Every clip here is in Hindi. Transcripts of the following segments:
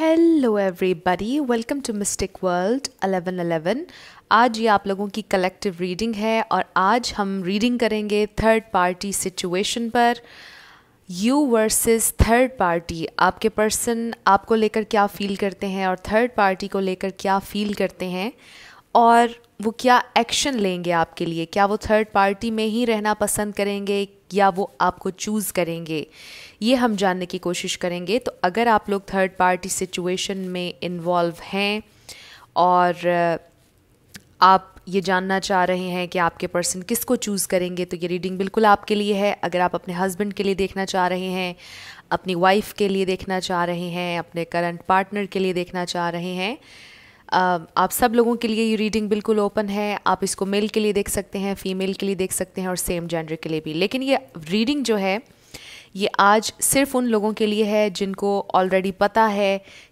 Hello everybody welcome to mystic world 1111 आज ये आप लोगों की कलेक्टिव रीडिंग है और आज हम रीडिंग करेंगे थर्ड पार्टी सिचुएशन पर यू वर्सेस थर्ड पार्टी आपके पर्सन आपको लेकर क्या फ़ील करते हैं और थर्ड पार्टी को लेकर क्या फ़ील करते हैं और वो क्या एक्शन लेंगे आपके लिए क्या वो थर्ड पार्टी में ही रहना पसंद करेंगे या वो आपको चूज़ करेंगे ये हम जानने की कोशिश करेंगे तो अगर आप लोग थर्ड पार्टी सिचुएशन में इन्वॉल्व हैं और आप ये जानना चाह रहे हैं कि आपके पर्सन किसको चूज़ करेंगे तो ये रीडिंग बिल्कुल आपके लिए है अगर आप अपने हस्बैंड के लिए देखना चाह रहे हैं अपनी वाइफ के लिए देखना चाह रहे हैं अपने करंट पार्टनर के लिए देखना चाह रहे हैं आप सब लोगों के लिए ये रीडिंग बिल्कुल ओपन है आप इसको मेल के लिए देख सकते हैं फीमेल के लिए देख सकते हैं और सेम जेंडर के लिए भी लेकिन ये रीडिंग जो है ये आज सिर्फ उन लोगों के लिए है जिनको ऑलरेडी पता है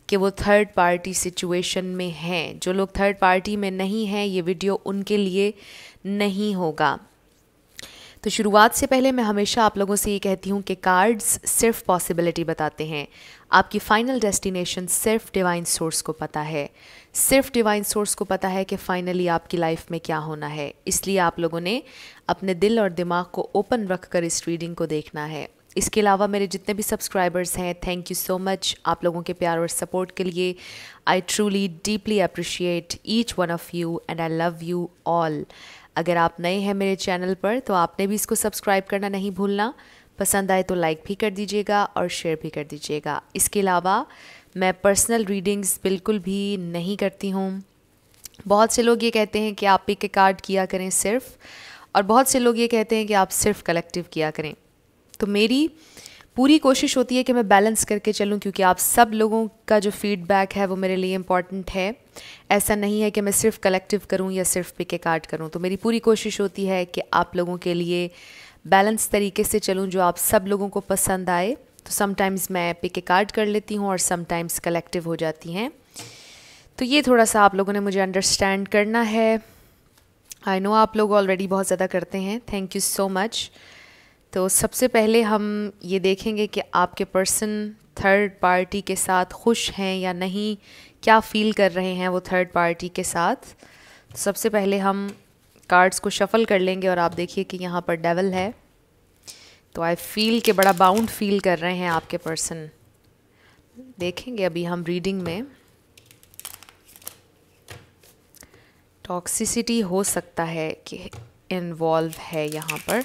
कि वो थर्ड पार्टी सिचुएशन में हैं जो लोग थर्ड पार्टी में नहीं हैं ये वीडियो उनके लिए नहीं होगा तो शुरुआत से पहले मैं हमेशा आप लोगों से ये कहती हूँ कि कार्ड्स सिर्फ पॉसिबिलिटी बताते हैं आपकी फ़ाइनल डेस्टिनेशन सिर्फ डिवाइन सोर्स को पता है सिर्फ डिवाइन सोर्स को पता है कि फ़ाइनली आपकी लाइफ में क्या होना है इसलिए आप लोगों ने अपने दिल और दिमाग को ओपन रख कर इस रीडिंग को देखना है इसके अलावा मेरे जितने भी सब्सक्राइबर्स हैं थैंक यू सो मच आप लोगों के प्यार और सपोर्ट के लिए I truly deeply appreciate each one of you and I love you all अगर आप नए हैं मेरे चैनल पर तो आपने भी इसको सब्सक्राइब करना नहीं भूलना पसंद आए तो लाइक भी कर दीजिएगा और शेयर भी कर दीजिएगा इसके अलावा मैं पर्सनल रीडिंग्स बिल्कुल भी नहीं करती हूँ बहुत से लोग ये कहते हैं कि आप पिक ए कार्ड किया करें सिर्फ और बहुत से लोग ये कहते हैं कि आप सिर्फ कलेक्टिव किया करें तो मेरी पूरी कोशिश होती है कि मैं बैलेंस करके चलूं क्योंकि आप सब लोगों का जो फीडबैक है वो मेरे लिए इम्पॉर्टेंट है ऐसा नहीं है कि मैं सिर्फ कलेक्टिव करूं या सिर्फ पिक एक आर्ट करूं तो मेरी पूरी कोशिश होती है कि आप लोगों के लिए बैलेंस तरीके से चलूं जो आप सब लोगों को पसंद आए तो समटाइम्स मैं पिक एक आर्ट कर लेती हूँ और समटाइम्स कलेक्टिव हो जाती हैं तो ये थोड़ा सा आप लोगों ने मुझे अंडरस्टैंड करना है आई नो आप लोग ऑलरेडी बहुत ज़्यादा करते हैं थैंक यू सो मच तो सबसे पहले हम ये देखेंगे कि आपके पर्सन थर्ड पार्टी के साथ खुश हैं या नहीं क्या फ़ील कर रहे हैं वो थर्ड पार्टी के साथ तो सबसे पहले हम कार्ड्स को शफ़ल कर लेंगे और आप देखिए कि यहाँ पर डेवल है तो आई फील के बड़ा बाउंड फील कर रहे हैं आपके पर्सन देखेंगे अभी हम रीडिंग में टॉक्सिसिटी हो सकता है कि इन्वॉल्व है यहाँ पर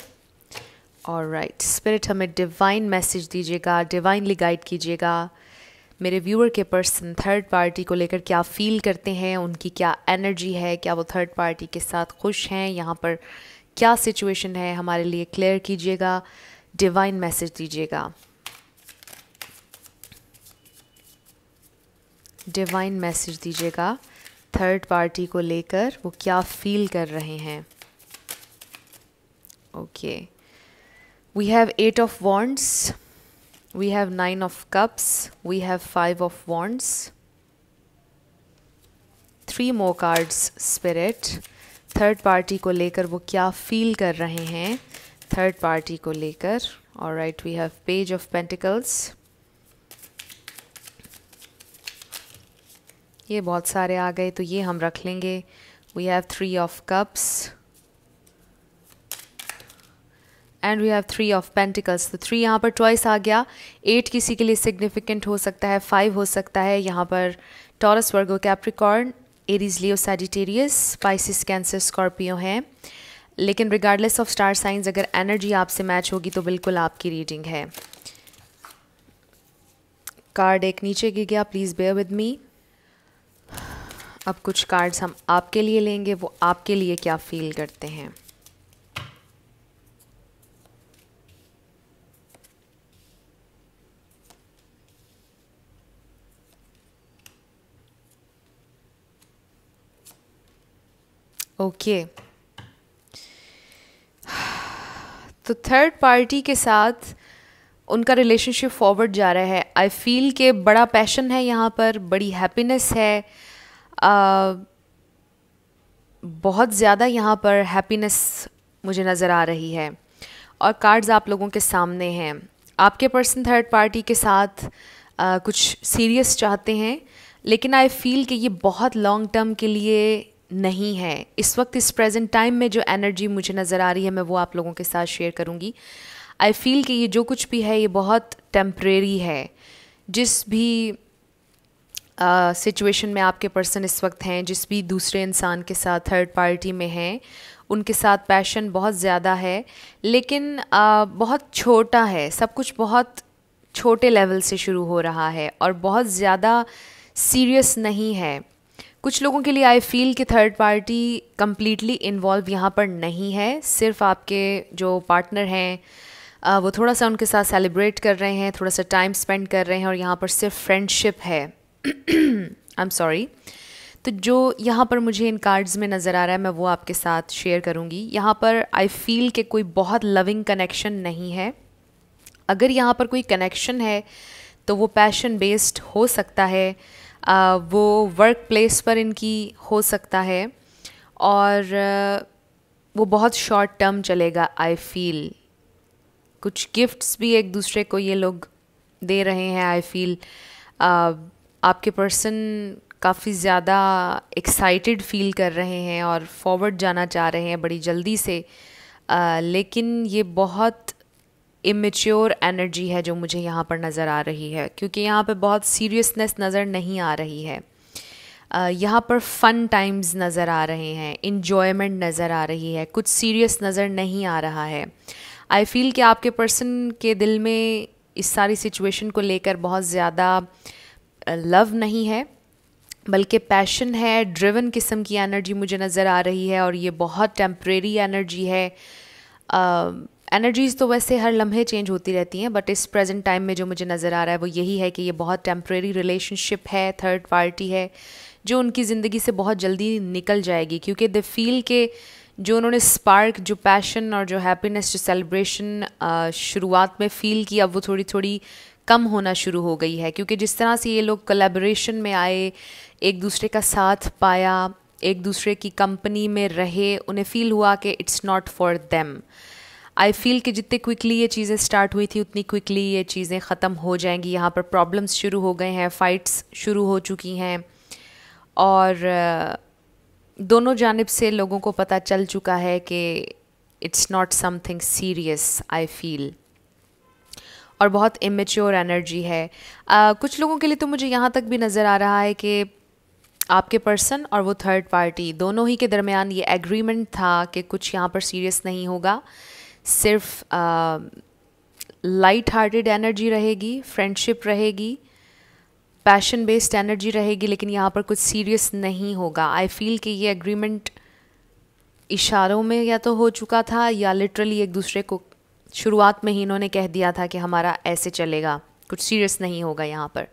और राइट स्पिरिट हमें डिवाइन मैसेज दीजिएगा डिवाइनली गाइड कीजिएगा मेरे व्यूअर के पर्सन थर्ड पार्टी को लेकर क्या फील करते हैं उनकी क्या एनर्जी है क्या वो थर्ड पार्टी के साथ खुश हैं यहाँ पर क्या सिचुएशन है हमारे लिए क्लियर कीजिएगा डिवाइन मैसेज दीजिएगा डिवाइन मैसेज दीजिएगा थर्ड पार्टी को लेकर वो क्या फील कर रहे हैं okay okay. we have 8 of wands we have 9 of cups we have 5 of wands three more cards spirit third party को लेकर वो क्या फील कर रहे हैं थर्ड पार्टी को लेकर और right we have page of pentacles ये बहुत सारे आ गए तो ये हम रख लेंगे we have three of cups and we have three of pentacles तो थ्री यहाँ पर चॉइस आ गया एट किसी के लिए सिग्निफिकेंट हो सकता है फाइव हो सकता है यहाँ पर Taurus Virgo Capricorn Aries Leo Sagittarius Pisces Cancer Scorpio हैं लेकिन रिगार्डलेस ऑफ स्टार साइंस अगर एनर्जी आपसे मैच होगी तो बिल्कुल आपकी रीडिंग है कार्ड एक नीचे गिर गया प्लीज़ बेयर विद मी अब कुछ कार्ड्स हम आपके लिए लेंगे वो आपके लिए क्या फील करते हैं ओके तो थर्ड पार्टी के साथ उनका रिलेशनशिप फॉरवर्ड जा रहा है आई फील के बड़ा पैशन है यहाँ पर बड़ी हैप्पीनेस है आ, uh, बहुत ज़्यादा यहाँ पर हैप्पीनेस मुझे नज़र आ रही है और कार्ड्स आप लोगों के सामने हैं आपके पर्सन थर्ड पार्टी के साथ आ, uh, कुछ सीरियस चाहते हैं लेकिन आई फील कि ये बहुत लॉन्ग टर्म के लिए नहीं है इस वक्त इस प्रेजेंट टाइम में जो एनर्जी मुझे नज़र आ रही है मैं वो आप लोगों के साथ शेयर करूँगी आई फील कि ये जो कुछ भी है ये बहुत टेम्प्रेरी है जिस भी सिचुएशन uh, में आपके पर्सन इस वक्त हैं जिस भी दूसरे इंसान के साथ थर्ड पार्टी में हैं उनके साथ पैशन बहुत ज़्यादा है लेकिन uh, बहुत छोटा है सब कुछ बहुत छोटे लेवल से शुरू हो रहा है और बहुत ज़्यादा सीरियस नहीं है कुछ लोगों के लिए आई फील कि थर्ड पार्टी कम्प्लीटली इन्वॉल्व यहाँ पर नहीं है सिर्फ आपके जो पार्टनर हैं वो थोड़ा सा उनके साथ सेलिब्रेट कर रहे हैं थोड़ा सा टाइम स्पेंड कर रहे हैं और यहाँ पर सिर्फ फ्रेंडशिप है आई एम सॉरी तो जो यहाँ पर मुझे इन कार्ड्स में नज़र आ रहा है मैं वो आपके साथ शेयर करूँगी यहाँ पर आई फील कि कोई बहुत लविंग कनेक्शन नहीं है अगर यहाँ पर कोई कनेक्शन है तो वो पैशन बेस्ड हो सकता है वो वर्क प्लेस पर इनकी हो सकता है और वो बहुत शॉर्ट टर्म चलेगा आई फील कुछ गिफ्ट्स भी एक दूसरे को ये लोग दे रहे हैं आई फील आपके पर्सन काफ़ी ज़्यादा एक्साइटेड फील कर रहे हैं और फॉरवर्ड जाना चाह रहे हैं बड़ी जल्दी से आ, लेकिन ये बहुत इमेच्योर एनर्जी है जो मुझे यहाँ पर नज़र आ रही है क्योंकि यहाँ पर बहुत सीरियसनेस नज़र नहीं आ रही है यहाँ पर फ़न टाइम्स नज़र आ रहे हैं इन्जॉयमेंट नज़र आ रही है कुछ सीरियस नज़र नहीं आ रहा है आई फील कि आपके पर्सन के दिल में इस सारी सिचुएशन को लेकर बहुत ज़्यादा लव नहीं है बल्कि पैशन है ड्रिवन किस्म की एनर्जी मुझे नज़र आ रही है और ये बहुत टेम्प्रेरी एनर्जी है uh, एनर्जीज़ तो वैसे हर लम्हे चेंज होती रहती हैं बट इस प्रेजेंट टाइम में जो मुझे नज़र आ रहा है वो यही है कि ये बहुत टेम्प्रेरी रिलेशनशिप है थर्ड पार्टी है जो उनकी ज़िंदगी से बहुत जल्दी निकल जाएगी क्योंकि द फील के जो उन्होंने स्पार्क जो पैशन और जो हैप्पीनेस जो सेलिब्रेशन शुरुआत में फ़ील किया वो थोड़ी थोड़ी कम होना शुरू हो गई है क्योंकि जिस तरह से ये लोग कलेब्रेशन में आए एक दूसरे का साथ पाया एक दूसरे की कंपनी में रहे उन्हें फ़ील हुआ कि it's not for them I feel कि जितने क्विकली ये चीज़ें स्टार्ट हुई थी उतनी क्विकली ये चीज़ें ख़त्म हो जाएंगी यहाँ पर प्रॉब्लम्स शुरू हो गए हैं फ़ाइट्स शुरू हो चुकी हैं और uh, दोनों जानब से लोगों को पता चल चुका है कि it's not something serious I feel और बहुत इमेच्योर एनर्जी है आ, uh, कुछ लोगों के लिए तो मुझे यहाँ तक भी नज़र आ रहा है कि आपके पर्सन और वो थर्ड पार्टी दोनों ही के दरमियान ये एग्रीमेंट था कि कुछ यहाँ पर सीरियस नहीं होगा सिर्फ लाइट हार्टेड एनर्जी रहेगी फ्रेंडशिप रहेगी पैशन बेस्ड एनर्जी रहेगी लेकिन यहाँ पर कुछ सीरियस नहीं होगा आई फील कि ये एग्रीमेंट इशारों में या तो हो चुका था या लिटरली एक दूसरे को शुरुआत में ही इन्होंने कह दिया था कि हमारा ऐसे चलेगा कुछ सीरियस नहीं होगा यहाँ पर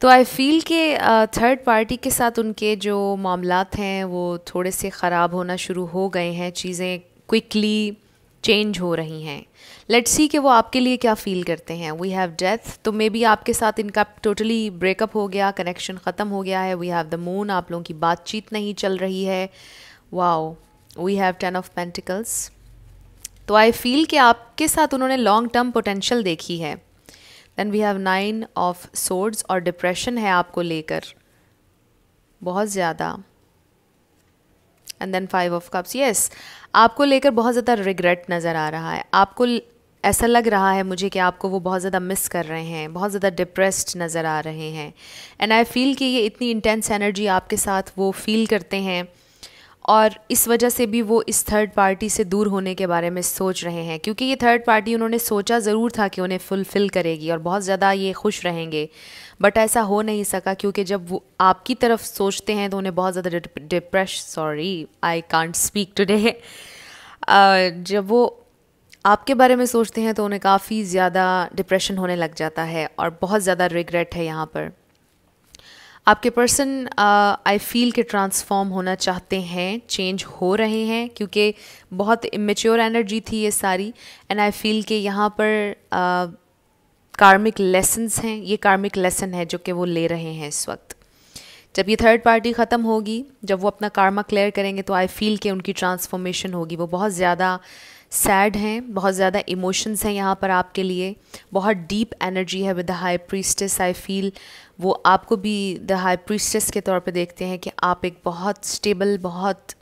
तो आई फील के थर्ड पार्टी के साथ उनके जो मामला हैं वो थोड़े से ख़राब होना शुरू हो गए हैं चीज़ें क्विकली चेंज हो रही हैं लेट्स सी कि वो आपके लिए क्या फ़ील करते हैं वी हैव डेथ तो मे बी आपके साथ इनका टोटली ब्रेकअप हो गया कनेक्शन ख़त्म हो गया है वी हैव द मून आप लोगों की बातचीत नहीं चल रही है wow we have ten of pentacles तो आई फील कि आपके साथ उन्होंने लॉन्ग टर्म पोटेंशियल देखी है then we have nine of swords और डिप्रेशन है आपको लेकर बहुत ज़्यादा and then five of cups yes आपको लेकर बहुत ज़्यादा रिग्रेट नज़र आ रहा है आपको ऐसा लग रहा है मुझे कि आपको वो बहुत ज़्यादा मिस कर रहे हैं बहुत ज़्यादा डिप्रेस्ड नज़र आ रहे हैं एंड आई फील कि ये इतनी इंटेंस एनर्जी आपके साथ वो फील करते हैं और इस वजह से भी वो इस थर्ड पार्टी से दूर होने के बारे में सोच रहे हैं क्योंकि ये थर्ड पार्टी उन्होंने सोचा ज़रूर था कि उन्हें फुलफ़िल करेगी और बहुत ज़्यादा ये खुश रहेंगे बट ऐसा हो नहीं सका क्योंकि जब वो आपकी तरफ सोचते हैं तो उन्हें बहुत ज़्यादा depress sorry I can't speak today जब वो आपके बारे में सोचते हैं तो उन्हें काफ़ी ज़्यादा डिप्रेशन होने लग जाता है और बहुत ज़्यादा रिग्रेट है यहाँ पर आपके पर्सन आई फील के ट्रांसफॉर्म होना चाहते हैं चेंज हो रहे हैं क्योंकि बहुत इमेच्योर एनर्जी थी ये सारी एंड आई फील के यहाँ पर कार्मिक uh, लेसन्स हैं ये कार्मिक लेसन है जो कि वो ले रहे हैं इस वक्त जब ये थर्ड पार्टी ख़त्म होगी जब वो अपना कार्मा क्लियर करेंगे तो आई फील के उनकी ट्रांसफॉर्मेशन होगी वो बहुत ज़्यादा सैड हैं बहुत ज़्यादा इमोशंस हैं यहाँ पर आपके लिए बहुत डीप एनर्जी है with the high priestess I feel वो आपको भी द हाई प्रीस्टेस के तौर पे देखते हैं कि आप एक बहुत स्टेबल बहुत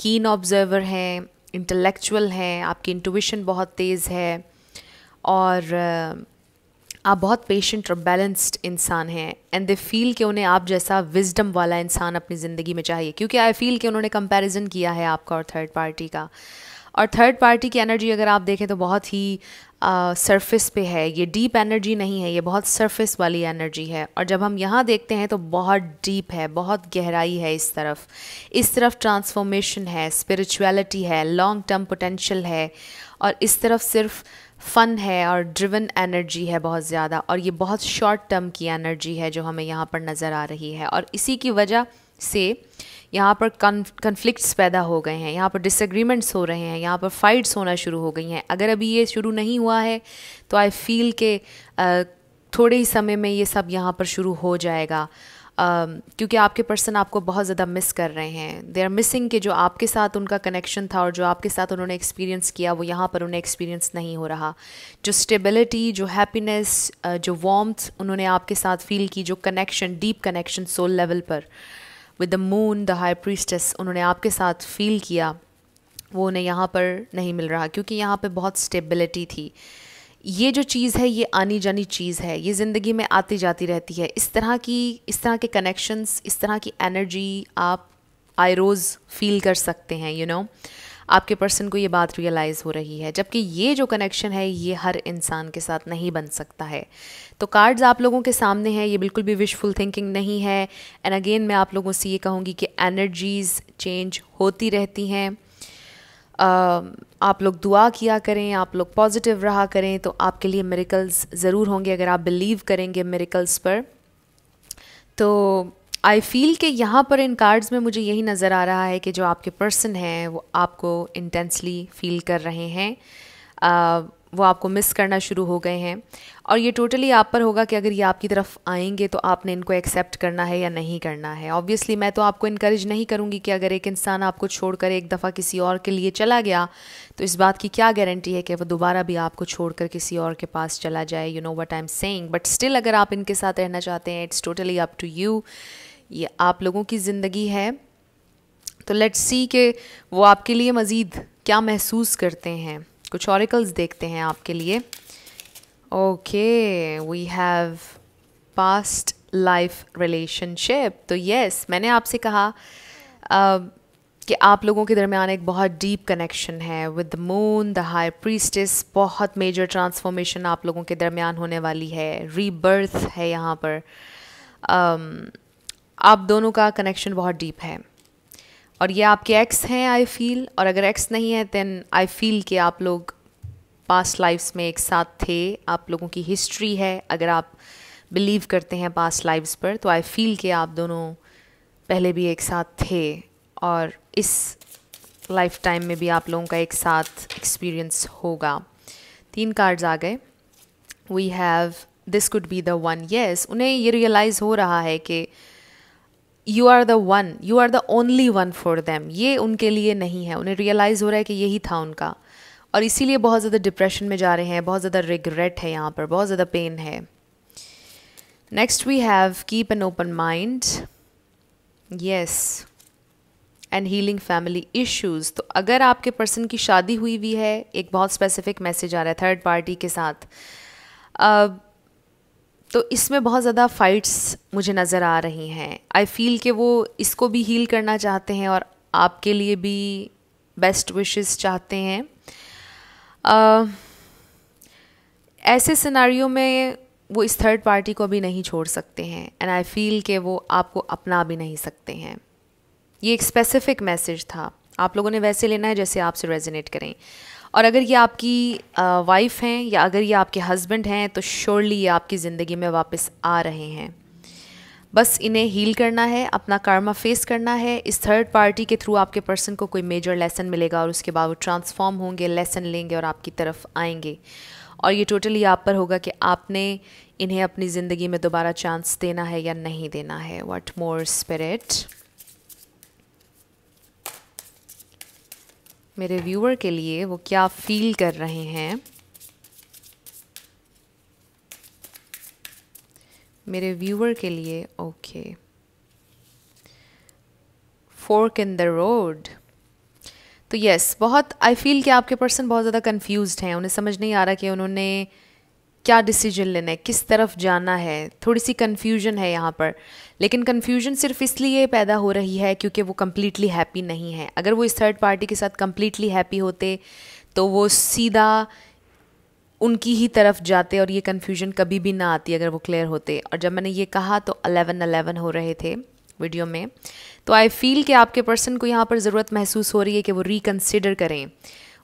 कीन ऑब्जर्वर हैं इंटेलेक्चुअल हैं आपकी इंटुविशन बहुत तेज़ है और आप बहुत पेशेंट और बैलेंस्ड इंसान हैं एंड दे फील कि उन्हें आप जैसा विजडम वाला इंसान अपनी ज़िंदगी में चाहिए क्योंकि आई फील कि उन्होंने कंपैरिजन किया है आपका और थर्ड पार्टी का और थर्ड पार्टी की एनर्जी अगर आप देखें तो बहुत ही सरफेस पे है ये डीप एनर्जी नहीं है ये बहुत सरफेस वाली एनर्जी है और जब हम यहाँ देखते हैं तो बहुत डीप है बहुत गहराई है इस तरफ इस तरफ ट्रांसफॉर्मेशन है स्पिरिचुअलिटी है लॉन्ग टर्म पोटेंशियल है और इस तरफ सिर्फ फ़न है और ड्रिवन एनर्जी है बहुत ज़्यादा और ये बहुत शॉर्ट टर्म की एनर्जी है जो हमें यहाँ पर नज़र आ रही है और इसी की वजह से यहाँ पर कन्फ्लिक्ट्स पैदा हो गए हैं यहाँ पर डिसग्रीमेंट्स हो रहे हैं यहाँ पर फाइट्स होना शुरू हो गई हैं अगर अभी ये शुरू नहीं हुआ है तो आई फील के थोड़े ही समय में ये सब यहाँ पर शुरू हो जाएगा क्योंकि आपके पर्सन आपको बहुत ज़्यादा मिस कर रहे हैं दे आर मिसिंग के जो आपके साथ उनका कनेक्शन था और जो आपके साथ उन्होंने एक्सपीरियंस किया वो यहाँ पर उन्हें एक्सपीरियंस नहीं हो रहा जो स्टेबिलिटी जो हैप्पीनेस जो वॉम्थ उन्होंने आपके साथ फील की जो connection deep connection soul level पर uh, with the moon the high priestess उन्होंने आपके साथ फील किया वो उन्हें यहाँ पर नहीं मिल रहा क्योंकि यहाँ पे बहुत स्टेबिलिटी थी ये जो चीज़ है ये आनी जानी चीज़ है ये ज़िंदगी में आती जाती रहती है इस तरह की इस तरह के कनेक्शंस इस तरह की एनर्जी आप आई रोज़ फील कर सकते हैं यू you नो know? आपके पर्सन को ये बात रियलाइज़ हो रही है जबकि ये जो कनेक्शन है ये हर इंसान के साथ नहीं बन सकता है तो कार्ड्स आप लोगों के सामने हैं ये बिल्कुल भी विशफुल थिंकिंग नहीं है एंड अगेन मैं आप लोगों से ये कहूँगी कि एनर्जीज़ चेंज होती रहती हैं आप लोग दुआ किया करें आप लोग पॉजिटिव रहा करें तो आपके लिए मेरिकल्स ज़रूर होंगे अगर आप बिलीव करेंगे मेरिकल्स पर तो आई फील कि यहाँ पर इन कार्ड्स में मुझे यही नज़र आ रहा है कि जो आपके पर्सन हैं वो आपको इंटेंसली फील कर रहे हैं आ, वो आपको मिस करना शुरू हो गए हैं और ये टोटली आप पर होगा कि अगर ये आपकी तरफ आएंगे तो आपने इनको एक्सेप्ट करना है या नहीं करना है ऑब्वियसली मैं तो आपको इनक्रेज नहीं करूँगी कि अगर एक इंसान आपको छोड़कर एक दफ़ा किसी और के लिए चला गया तो इस बात की क्या गारंटी है कि वो दोबारा भी आपको छोड़कर किसी और के पास चला जाए you know what I am saying but still अगर आप इनके साथ रहना चाहते हैं it's totally up to you ये आप लोगों की ज़िंदगी है तो लेट्स सी के वो आपके लिए मज़ीद क्या महसूस करते हैं कुछ औरकल्स देखते हैं आपके लिए okay we have past life relationship तो यस मैंने आपसे कहा uh, कि आप लोगों के दरमियान एक बहुत डीप कनेक्शन है with the moon the high priestess बहुत मेजर ट्रांसफॉर्मेशन आप लोगों के दरमियान होने वाली है रीबर्थ है यहाँ पर um, आप दोनों का कनेक्शन बहुत डीप है और ये आपके एक्स हैं आई फील और अगर एक्स नहीं है देन आई फील कि आप लोग पास्ट लाइफ्स में एक साथ थे आप लोगों की हिस्ट्री है अगर आप बिलीव करते हैं पास्ट लाइफ्स पर तो आई फील कि आप दोनों पहले भी एक साथ थे और इस लाइफ टाइम में भी आप लोगों का एक साथ एक्सपीरियंस होगा तीन कार्ड्स आ गए we have this could be the one yes उन्हें ये रियलाइज़ हो रहा है कि you are the one you are the only one for them ये उनके लिए नहीं है उन्हें रियलाइज़ हो रहा है कि यही था उनका और इसीलिए बहुत ज़्यादा डिप्रेशन में जा रहे हैं बहुत ज़्यादा रिग्रेट है यहाँ पर बहुत ज़्यादा पेन है next we have keep an open mind yes and healing family issues तो अगर आपके पर्सन की शादी हुई हुई है एक बहुत स्पेसिफिक मैसेज आ रहा है थर्ड पार्टी के साथ uh, तो इसमें बहुत ज़्यादा फाइट्स मुझे नज़र आ रही हैं आई फील कि वो इसको भी हील करना चाहते हैं और आपके लिए भी बेस्ट विशेस चाहते हैं आ, ऐसे सिनारियों में वो इस थर्ड पार्टी को भी नहीं छोड़ सकते हैं एंड आई फील कि वो आपको अपना भी नहीं सकते हैं ये एक स्पेसिफिक मैसेज था आप लोगों ने वैसे लेना है जैसे आपसे रेजिनेट करें और अगर ये आपकी वाइफ़ हैं या अगर ये आपके हस्बैंड हैं तो श्योरली ये आपकी ज़िंदगी में वापस आ रहे हैं बस इन्हें हील करना है अपना कर्मा फेस करना है इस थर्ड पार्टी के थ्रू आपके पर्सन को कोई मेजर लेसन मिलेगा और उसके बाद वो ट्रांसफॉर्म होंगे लेसन लेंगे और आपकी तरफ आएंगे और ये टोटली आप पर होगा कि आपने इन्हें अपनी ज़िंदगी में दोबारा चांस देना है या नहीं देना है वाट मोर स्पिरिट मेरे व्यूअर के लिए वो क्या फील कर रहे हैं मेरे व्यूअर के लिए okay fork in the road तो यस बहुत आई फील कि आपके पर्सन बहुत ज़्यादा कंफ्यूज्ड हैं उन्हें समझ नहीं आ रहा कि उन्होंने क्या डिसीजन लेना है किस तरफ जाना है थोड़ी सी कन्फ्यूजन है यहाँ पर लेकिन कन्फ्यूजन सिर्फ इसलिए पैदा हो रही है क्योंकि वो कम्प्लीटली हैप्पी नहीं है अगर वो इस थर्ड पार्टी के साथ कम्प्लीटली हैप्पी होते तो वो सीधा उनकी ही तरफ जाते और ये कन्फ्यूजन कभी भी ना आती अगर वो क्लियर होते और जब मैंने ये कहा तो अलेवन अलेवन हो रहे थे वीडियो में तो आई फील कि आपके पर्सन को यहाँ पर ज़रूरत महसूस हो रही है कि वो रिकन्सिडर करें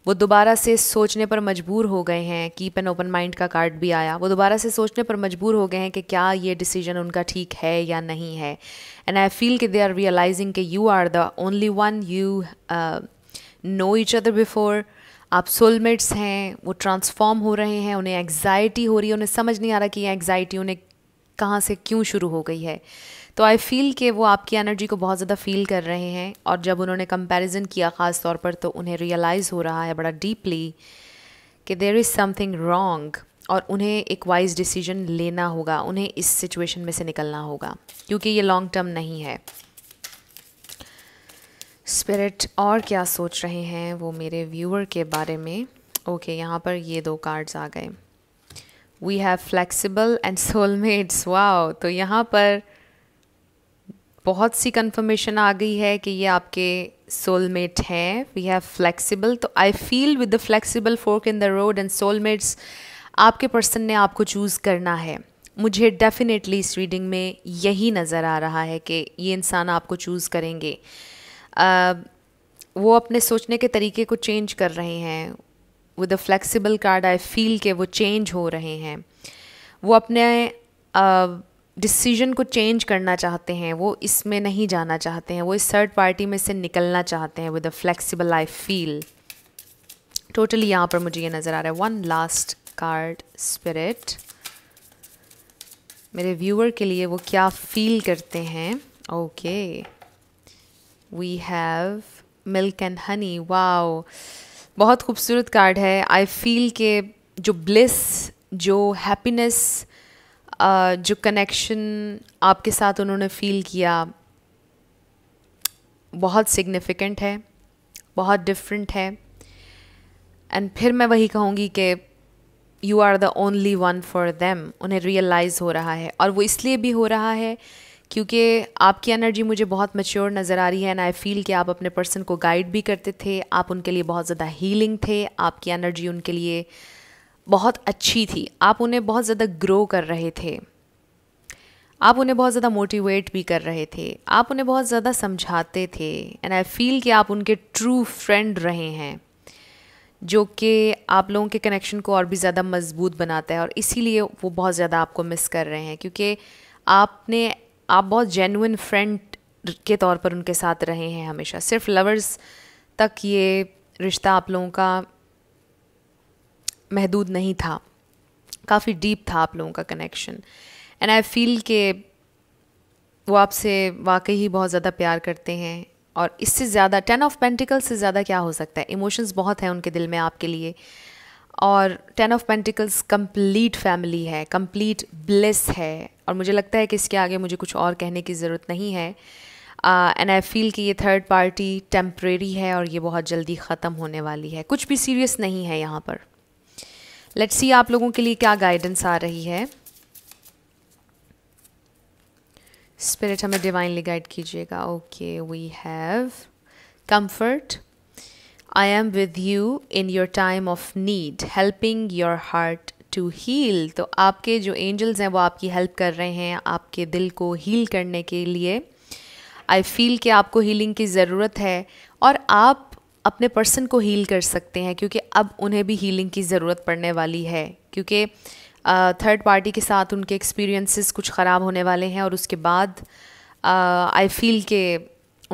वो दोबारा से सोचने पर मजबूर हो गए हैं कीप एन ओपन माइंड का कार्ड भी आया वो दोबारा से सोचने पर मजबूर हो गए हैं कि क्या ये डिसीजन उनका ठीक है या नहीं है एंड आई फील कि दे आर रियलाइजिंग कि you are the only one you know each other before आप सोलमेट्स हैं वो ट्रांसफॉर्म हो रहे हैं उन्हें एग्जाइटी हो रही है उन्हें समझ नहीं आ रहा कि ये एग्जाइटी उन्हें कहाँ से क्यों शुरू हो गई है तो आई फील कि वो आपकी एनर्जी को बहुत ज़्यादा फील कर रहे हैं और जब उन्होंने कंपैरिजन किया ख़ास तौर पर तो उन्हें रियलाइज़ हो रहा है बड़ा डीपली कि देर इज़ समथिंग रॉन्ग और उन्हें एक वाइज डिसीजन लेना होगा उन्हें इस सिचुएशन में से निकलना होगा क्योंकि ये लॉन्ग टर्म नहीं है स्पिरिट और क्या सोच रहे हैं वो मेरे व्यूअर के बारे में ओके okay, यहाँ पर ये दो कार्ड्स आ गए we have flexible and soulmates wow तो यहाँ पर बहुत सी कंफर्मेशन आ गई है कि ये आपके सोलमेट हैं वी हैव फ्लेक्सिबल तो I feel with the flexible fork in the road and soulmates आपके पर्सन ने आपको चूज़ करना है मुझे डेफिनेटली इस रीडिंग में यही नज़र आ रहा है कि ये इंसान आपको चूज़ करेंगे uh, वो अपने सोचने के तरीके को चेंज कर रहे हैं with a flexible card I feel के वो चेंज हो रहे हैं वो अपने uh, डिसीजन को चेंज करना चाहते हैं वो इसमें नहीं जाना चाहते हैं वो इस थर्ड पार्टी में से निकलना चाहते हैं with a flexible I feel totally यहाँ पर मुझे ये नज़र आ रहा है वन लास्ट कार्ड स्पिरिट मेरे व्यूअर के लिए वो क्या फील करते हैं okay we have milk and honey wow बहुत खूबसूरत कार्ड है आई फील के जो ब्लिस जो हैप्पीनेस जो कनेक्शन आपके साथ उन्होंने फ़ील किया बहुत सिग्निफिकेंट है बहुत डिफरेंट है एंड फिर मैं वही कहूँगी कि you are the only one for them उन्हें रियलाइज़ हो रहा है और वो इसलिए भी हो रहा है क्योंकि आपकी एनर्जी मुझे बहुत मच्योर नज़र आ रही है एंड आई फील कि आप अपने पर्सन को गाइड भी करते थे आप उनके लिए बहुत ज़्यादा हीलिंग थे आपकी एनर्जी उनके लिए बहुत अच्छी थी आप उन्हें बहुत ज़्यादा ग्रो कर रहे थे आप उन्हें बहुत ज़्यादा मोटिवेट भी कर रहे थे आप उन्हें बहुत ज़्यादा समझाते थे एंड आई फील कि आप उनके ट्रू फ्रेंड रहे हैं जो कि आप लोगों के कनेक्शन को और भी ज़्यादा मजबूत बनाता है और इसीलिए वो बहुत ज़्यादा आपको मिस कर रहे हैं क्योंकि आपने आप बहुत जेनुइन फ्रेंड के तौर पर उनके साथ रहे हैं हमेशा सिर्फ लवर्स तक ये रिश्ता आप लोगों का महदूद नहीं था काफ़ी डीप था आप लोगों का कनेक्शन एंड आई फील के वो आपसे वाकई ही बहुत ज़्यादा प्यार करते हैं और इससे ज़्यादा टेन ऑफ पेंटिकल से ज़्यादा क्या हो सकता है इमोशंस बहुत हैं उनके दिल में आपके लिए और ten of pentacles complete family है कंप्लीट ब्लिस है और मुझे लगता है कि इसके आगे मुझे कुछ और कहने की ज़रूरत नहीं है एंड आई फील कि ये थर्ड पार्टी टेम्प्रेरी है और ये बहुत जल्दी ख़त्म होने वाली है कुछ भी सीरियस नहीं है यहाँ पर लेट्स सी आप लोगों के लिए क्या गाइडेंस आ रही है स्पिरिट हमें डिवाइनली गाइड कीजिएगा okay we have comfort I am with you in your time of need helping your heart to heal तो आपके जो एंजल्स हैं वो आपकी हेल्प कर रहे हैं आपके दिल को हील करने के लिए आई फील कि आपको हीलिंग की ज़रूरत है और आप अपने पर्सन को हील कर सकते हैं क्योंकि अब उन्हें भी हीलिंग की ज़रूरत पड़ने वाली है क्योंकि थर्ड पार्टी के साथ उनके एक्सपीरियंसेस कुछ ख़राब होने वाले हैं और उसके बाद आई फील के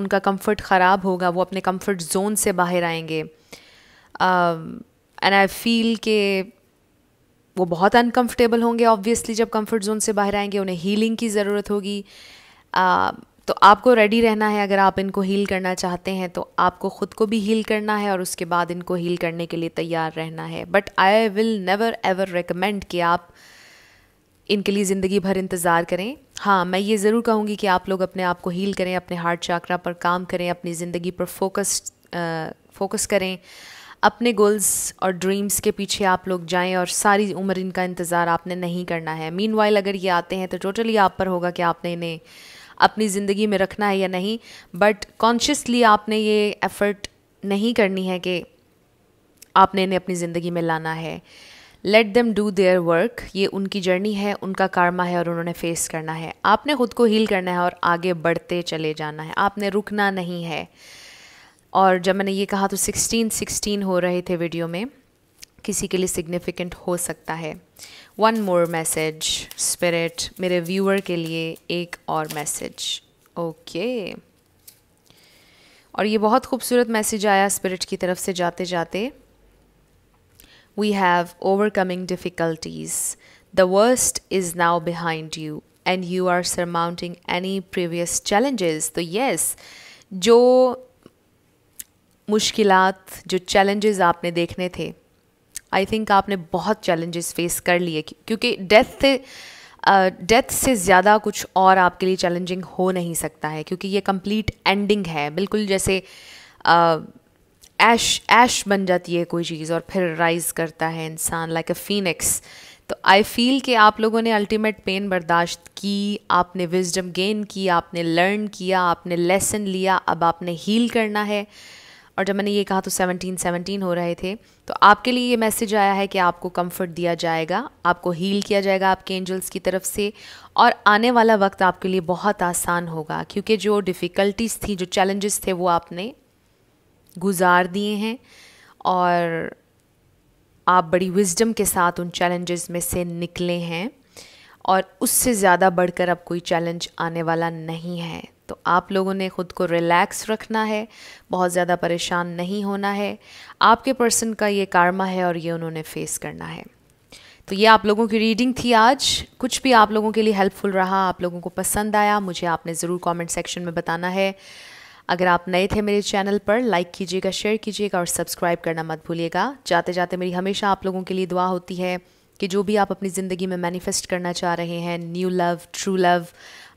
उनका कंफर्ट ख़राब होगा वो अपने कंफर्ट जोन से बाहर आएंगे एंड आई फील के वो बहुत अनकंफर्टेबल होंगे ऑब्वियसली जब कंफर्ट जोन से बाहर आएंगे उन्हें हीलिंग की ज़रूरत होगी uh, तो आपको रेडी रहना है अगर आप इनको हील करना चाहते हैं तो आपको ख़ुद को भी हील करना है और उसके बाद इनको हील करने के लिए तैयार रहना है but I will never ever recommend कि आप इनके लिए ज़िंदगी भर इंतज़ार करें हाँ मैं ये ज़रूर कहूँगी कि आप लोग अपने आप को हील करें अपने हार्ट चाकरा पर काम करें अपनी ज़िंदगी पर फोकस फोकस करें अपने गोल्स और ड्रीम्स के पीछे आप लोग जाएं और सारी उम्र इनका इंतज़ार आपने नहीं करना है मीन अगर ये आते हैं तो टोटली आप पर होगा कि आपने इन्हें अपनी ज़िंदगी में रखना है या नहीं बट कॉन्शियसली आपने ये एफ़र्ट नहीं करनी है कि आपने इन्हें अपनी ज़िंदगी में लाना है let them do their work ये उनकी जर्नी है उनका कारमा है और उन्होंने फेस करना है आपने ख़ुद को हील करना है और आगे बढ़ते चले जाना है आपने रुकना नहीं है और जब मैंने ये कहा तो सिक्सटीन सिक्सटीन हो रहे थे वीडियो में किसी के लिए सिग्निफिकेंट हो सकता है वन मोर मैसेज स्पिरिट मेरे व्यूअर के लिए एक और मैसेज ओके और ये बहुत खूबसूरत मैसेज आया स्पिरिट की तरफ से जाते जाते we have overcoming difficulties the worst is now behind you and you are surmounting any previous challenges तो येस जो मुश्किलात जो चैलेंजेस आपने देखने थे आई थिंक आपने बहुत चैलेंजेस फेस कर लिए क्योंकि डेथ से डेथ uh, से ज़्यादा कुछ और आपके लिए चैलेंजिंग हो नहीं सकता है क्योंकि ये कंप्लीट एंडिंग है बिल्कुल जैसे ऐश uh, ऐश बन जाती है कोई चीज़ और फिर राइज करता है इंसान लाइक अ फीनिक्स तो आई फील कि आप लोगों ने अल्टीमेट पेन बर्दाश्त की आपने विजडम गेन की आपने लर्न किया आपने लेसन लिया अब आपने हील करना है और जब मैंने ये कहा तो सेवनटीन सेवनटीन हो रहे थे तो आपके लिए ये मैसेज आया है कि आपको कंफर्ट दिया जाएगा आपको हील किया जाएगा आपके एंजल्स की तरफ से और आने वाला वक्त आपके लिए बहुत आसान होगा क्योंकि जो डिफ़िकल्टीज थी जो चैलेंजेस थे वो आपने गुजार दिए हैं और आप बड़ी विजडम के साथ उन चैलेंजेस में से निकले हैं और उससे ज़्यादा बढ़कर अब कोई चैलेंज आने वाला नहीं है तो आप लोगों ने ख़ुद को रिलैक्स रखना है बहुत ज़्यादा परेशान नहीं होना है आपके पर्सन का ये कारमा है और ये उन्होंने फेस करना है तो ये आप लोगों की रीडिंग थी आज कुछ भी आप लोगों के लिए हेल्पफुल रहा आप लोगों को पसंद आया मुझे आपने ज़रूर कमेंट सेक्शन में बताना है अगर आप नए थे मेरे चैनल पर लाइक कीजिएगा शेयर कीजिएगा और सब्सक्राइब करना मत भूलिएगा जाते जाते मेरी हमेशा आप लोगों के लिए दुआ होती है कि जो भी आप अपनी ज़िंदगी में मैनिफेस्ट करना चाह रहे हैं न्यू लव ट्रू लव